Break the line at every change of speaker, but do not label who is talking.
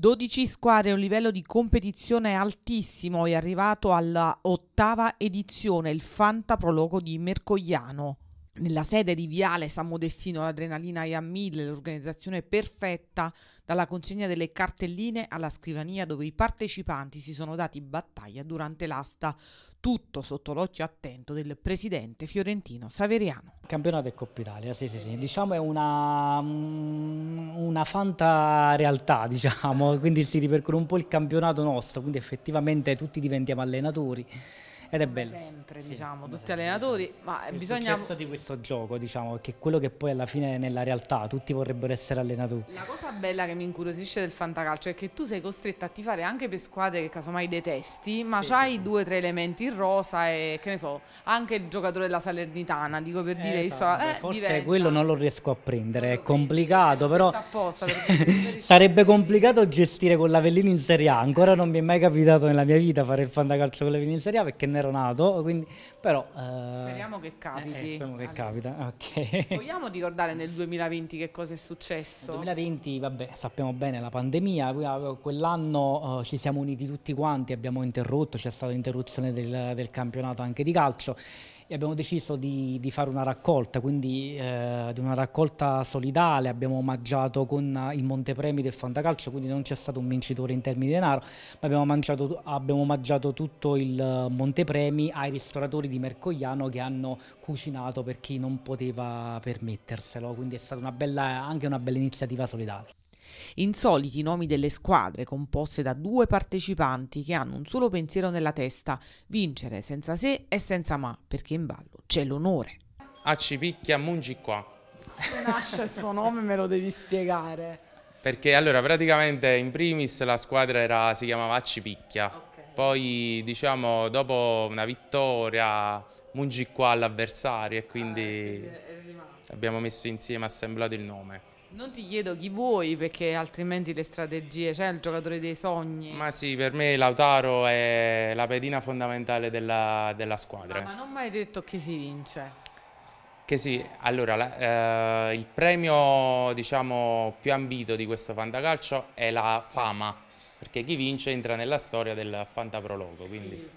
12 squadre, un livello di competizione altissimo, è arrivato alla ottava edizione il Fanta Prologo di Mercogliano. Nella sede di Viale San Modestino l'adrenalina è a mille, l'organizzazione è perfetta, dalla consegna delle cartelline alla scrivania dove i partecipanti si sono dati battaglia durante l'asta, tutto sotto l'occhio attento del presidente fiorentino Saveriano. Campionato e Coppa Italia,
sì sì sì, diciamo è una, mm, una fanta realtà diciamo, quindi si ripercorre un po' il campionato nostro, quindi effettivamente tutti diventiamo allenatori ed è bello. Sempre,
sì, diciamo, tutti sempre, allenatori, diciamo. ma Il bisogna... successo
di questo gioco, diciamo, è che quello che poi alla fine nella realtà tutti vorrebbero essere allenatori.
La cosa bella che mi incuriosisce del fantacalcio è che tu sei costretta a tifare anche per squadre che casomai detesti, ma sì, hai sì. due o tre elementi in rosa e che ne so, anche il giocatore della Salernitana, dico per dire... Esatto. Eh, forse diventa...
quello non lo riesco a prendere, è complicato, però... Sarebbe complicato gestire con l'Avellino in Serie A, ancora non mi è mai capitato nella mia vita fare il fantacalcio con l'Avellino in Serie A perché nella bene Ronaldo, quindi, però... Eh, speriamo che capiti. Eh, eh speriamo che allora. capita, okay.
Vogliamo ricordare nel 2020 che cosa è successo? Nel 2020, vabbè,
sappiamo bene, la pandemia, ah, quell'anno eh, ci siamo uniti tutti quanti, abbiamo interrotto, c'è stata l'interruzione del, del campionato anche di calcio e abbiamo deciso di, di fare una raccolta, quindi eh, di una raccolta solidale, abbiamo omaggiato con il Montepremi del Fantacalcio, quindi non c'è stato un vincitore in termini di denaro, ma abbiamo, mangiato, abbiamo omaggiato tutto il Montepremi ai ristoratori di Mercogliano che hanno cucinato per chi non poteva permetterselo, quindi è stata una bella, anche una bella iniziativa solidale. Insoliti i nomi delle
squadre composte da due partecipanti che hanno un solo pensiero nella testa, vincere
senza se e senza ma, perché in ballo c'è l'onore. A ah, Cipicchia Mungi qua.
Come nasce suo nome me lo devi spiegare.
Perché allora praticamente in primis la squadra era, si chiamava Accipicchia, okay. poi diciamo dopo una vittoria mungi qua all'avversario e quindi ah, ecco, abbiamo messo insieme, assemblato il nome.
Non ti chiedo chi vuoi perché altrimenti le strategie, cioè il giocatore dei sogni.
Ma sì, per me Lautaro è la pedina fondamentale della, della squadra. Ma, ah,
ma non mai detto che si vince.
Che sì, allora la, eh, il premio diciamo più ambito di questo fantacalcio è la fama, perché chi vince entra nella storia del fantaprologo. Quindi...